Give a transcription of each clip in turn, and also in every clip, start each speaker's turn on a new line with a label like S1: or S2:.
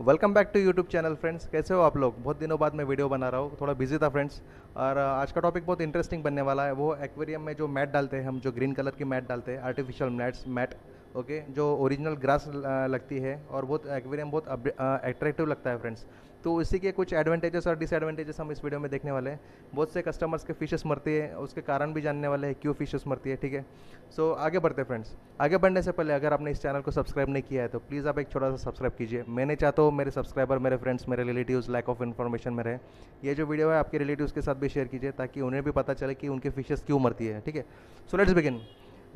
S1: welcome back to YouTube channel friends कैसे हो आप लोग बहुत दिनों बाद मैं वीडियो बना रहा हूँ थोड़ा बिजी था फ्रेंड्स और आज का टॉपिक बहुत इंटरेस्टिंग बनने वाला है वो एक्वेरियम में जो मैट डालते हैं हम जो ग्रीन कलर की मैट डालते हैं artificial mats mat okay okay, जो ओरिजिनल ग्रास लगती है और बहुत एक्वेरियम बहुत अट्रैक्टिव लगता है फ्रेंड्स तो इसी के कुछ एडवांटेजेस और डिसएडवांटेजेस हम इस वीडियो में देखने वाले हैं बहुत से कस्टमर्स के फिशेस मरती है उसके कारण भी जानने वाले हैं क्यों फिशेस मरती है ठीक है सो so, आगे बढ़ते हैं फ्रेंड्स आगे बढ़ने से पहले अगर आपने इस चैनल को सब्सक्राइब नहीं किया है तो प्लीज़ आप एक छोटा सा सब्सक्राइब कीजिए मैंने चाहता हूँ मेरे सब्सक्राइबर मेरे फ्रेंड्स मेरे रिलेटिव्स लैक ऑफ इन्फॉर्मेशन में रहे ये जो वीडियो है आपके रिलेटिव्स के साथ भी शेयर कीजिए ताकि उन्हें भी पता चले कि उनके फिशेस क्यों मरती है ठीक है सो लेट्स बिगिन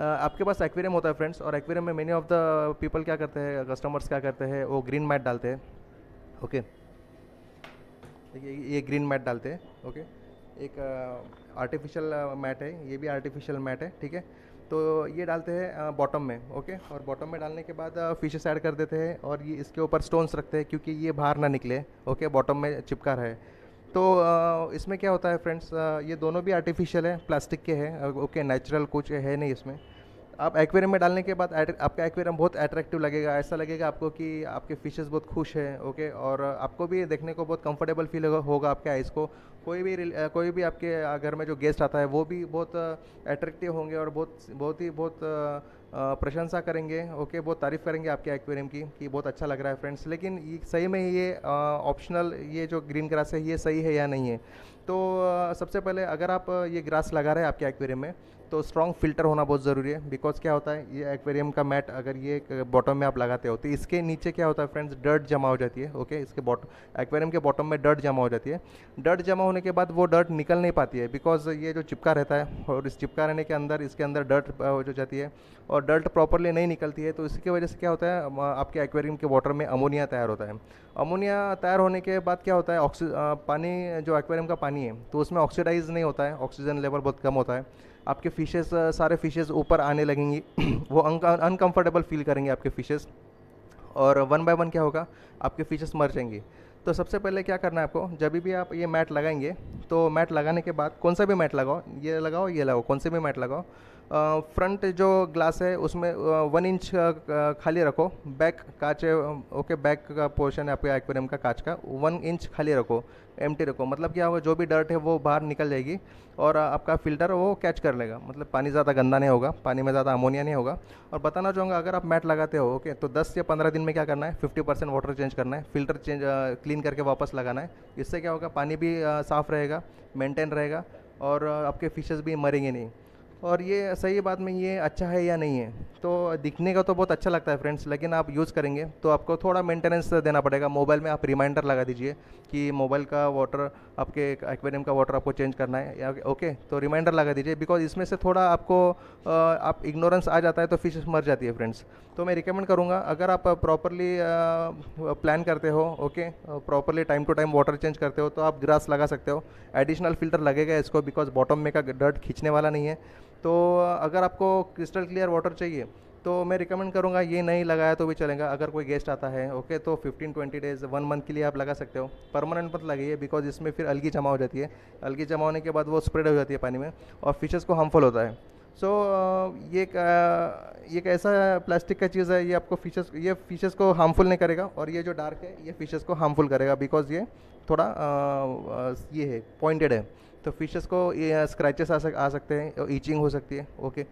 S1: आपके पास एक्वेरियम होता है फ्रेंड्स और एक्वेरियम में मेनी ऑफ द पीपल क्या करते हैं कस्टमर्स क्या करते हैं वो ग्रीन मैट डालते हैं ओके देखिए ये ग्रीन मैट डालते हैं ओके एक आर्टिफिशियल मैट है ये भी आर्टिफिशियल मैट है ठीक है तो ये डालते हैं बॉटम में ओके और बॉटम में डालने के बाद फिशेस ऐड कर देते हैं और ये इसके ऊपर स्टोन्स रखते हैं क्योंकि ये बाहर ना निकले ओके बॉटम में चिपका रहे तो इसमें क्या होता है फ्रेंड्स ये दोनों भी आर्टिफिशियल है प्लास्टिक के हैं ओके नेचुरल कुछ है नहीं इसमें आप एक्वेरियम में डालने के बाद आपका एक्वेरियम बहुत अट्रैक्टिव लगेगा ऐसा लगेगा आपको कि आपके फिशेस बहुत खुश हैं ओके और आपको भी देखने को बहुत कंफर्टेबल फील होगा आपके आइज़ को कोई भी कोई भी आपके घर में जो गेस्ट आता है वो भी बहुत अट्रैक्टिव होंगे और बहुत बहुत ही बहुत प्रशंसा करेंगे ओके बहुत तारीफ़ करेंगे आपके एक्वेरियम की कि बहुत अच्छा लग रहा है फ्रेंड्स लेकिन ये सही में ये ऑप्शनल ये जो ग्रीन ग्रास है ये सही है या नहीं है तो सबसे पहले अगर आप ये ग्रास लगा रहे हैं आपके एक्वेरियम में तो स्ट्रॉन्ग फिल्टर होना बहुत ज़रूरी है बिकॉज क्या होता है ये एक्वेरियम का मैट अगर ये बॉटम में आप लगाते हो तो इसके नीचे क्या होता है फ्रेंड्स डर्ट जमा हो जाती है ओके इसके बॉटम एक्वेरियम के बॉटम में डर्ट जमा हो जाती है डर्ट जमा होने के बाद वो डर्ट निकल नहीं पाती है बिकॉज ये जो चिपका रहता है और इस चिपका रहने के अंदर इसके अंदर डर्ट हो जाती है और डर्ट प्रॉपरली नहीं निकलती है तो इसकी वजह से क्या होता है आपके एक्वेरियम के वाटर में अमोनिया तैयार होता है अमोनिया तैयार होने के बाद क्या होता है ऑक्सी पानी जो एक्वेरियम का पानी है तो उसमें ऑक्सीडाइज नहीं होता है ऑक्सीजन लेवल बहुत कम होता है आपके फिशेस सारे फिशेस ऊपर आने लगेंगी वो अनकंफर्टेबल फील करेंगे आपके फिशेस और वन बाय वन क्या होगा आपके फिशेस मर जाएंगी तो सबसे पहले क्या करना है आपको जब भी आप ये मैट लगाएंगे तो मैट लगाने के बाद कौन सा भी मैट लगाओ ये लगाओ ये लगाओ कौन से भी मैट लगाओ फ्रंट जो ग्लास है उसमें वन इंच खाली रखो बैक कांच है ओके बैक का पोर्शन है आपके एक्वेरियम का कांच का वन इंच खाली रखो एम रखो मतलब क्या होगा जो भी डर्ट है वो बाहर निकल जाएगी और आपका फ़िल्टर वो कैच कर लेगा मतलब पानी ज़्यादा गंदा नहीं होगा पानी में ज़्यादा अमोनिया नहीं होगा और बताना चाहूँगा अगर आप मैट लगाते हो ओके तो दस या पंद्रह दिन में क्या करना है फिफ्टी परसेंट वाटर चेंज करना है फ़िल्टर चेंज क्लीन करके वापस लगाना है इससे क्या होगा पानी भी साफ़ रहेगा मेंटेन रहेगा और आपके फिशेज़ भी मरेंगे नहीं और ये सही बात में ये अच्छा है या नहीं है तो दिखने का तो बहुत अच्छा लगता है फ्रेंड्स लेकिन आप यूज़ करेंगे तो आपको थोड़ा मेंटेनेंस देना पड़ेगा मोबाइल में आप रिमाइंडर लगा दीजिए कि मोबाइल का वाटर आपके एक्वेरियम का वाटर आपको चेंज करना है या ओके तो रिमाइंडर लगा दीजिए बिकॉज इसमें से थोड़ा आपको आप इग्नोरेंस आ जाता है तो फिश मर जाती है फ्रेंड्स तो मैं रिकमेंड करूँगा अगर आप प्रॉपरली प्लान करते हो okay properly time to time water change करते हो तो आप ग्रास लगा सकते हो एडिशनल फिल्टर लगेगा इसको बिकॉज बॉटम में का डर्ट खींचने वाला नहीं है तो अगर आपको क्रिस्टल क्लियर वाटर चाहिए तो मैं रिकमेंड करूँगा ये नहीं लगाया तो भी चलेगा अगर कोई गेस्ट आता है ओके तो 15 20 डेज़ वन मंथ के लिए आप लगा सकते हो परमानेंट मत लगाइए बिकॉज इसमें फिर अलगी जमा हो जाती है अलगी जमा होने के बाद वो स्प्रेड हो जाती है पानी में और फिशेस को हार्मफुल होता है सो so, ये ये एक ऐसा प्लास्टिक का चीज़ है ये आपको फिशेस ये फिशेस को हार्मफुल नहीं करेगा और ये जो डार्क है ये फिशेस को हार्मफुल करेगा बिकॉज ये थोड़ा आ, ये है पॉइंटेड है तो फिशेस को स्क्रैचेस uh, आ, सक, आ सकते हैं ईचिंग हो सकती है ओके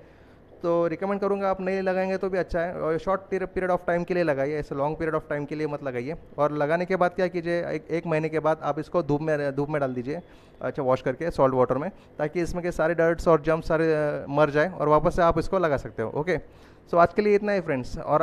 S1: तो रिकमेंड करूँगा आप नहीं लगाएंगे तो भी अच्छा है और शॉर्ट पीरियड ऑफ टाइम के लिए लगाइए ऐसे लॉन्ग पीरियड ऑफ टाइम के लिए मत लगाइए और लगाने के बाद क्या कीजिए एक, एक महीने के बाद आप इसको धूप में धूप में डाल दीजिए अच्छा वॉश करके सॉल्ट वाटर में ताकि इसमें के सारे डर्ट्स और जम्प सारे uh, मर जाए और वापस से आप इसको लगा सकते हो ओके सो आज के लिए इतना ही फ्रेंड्स और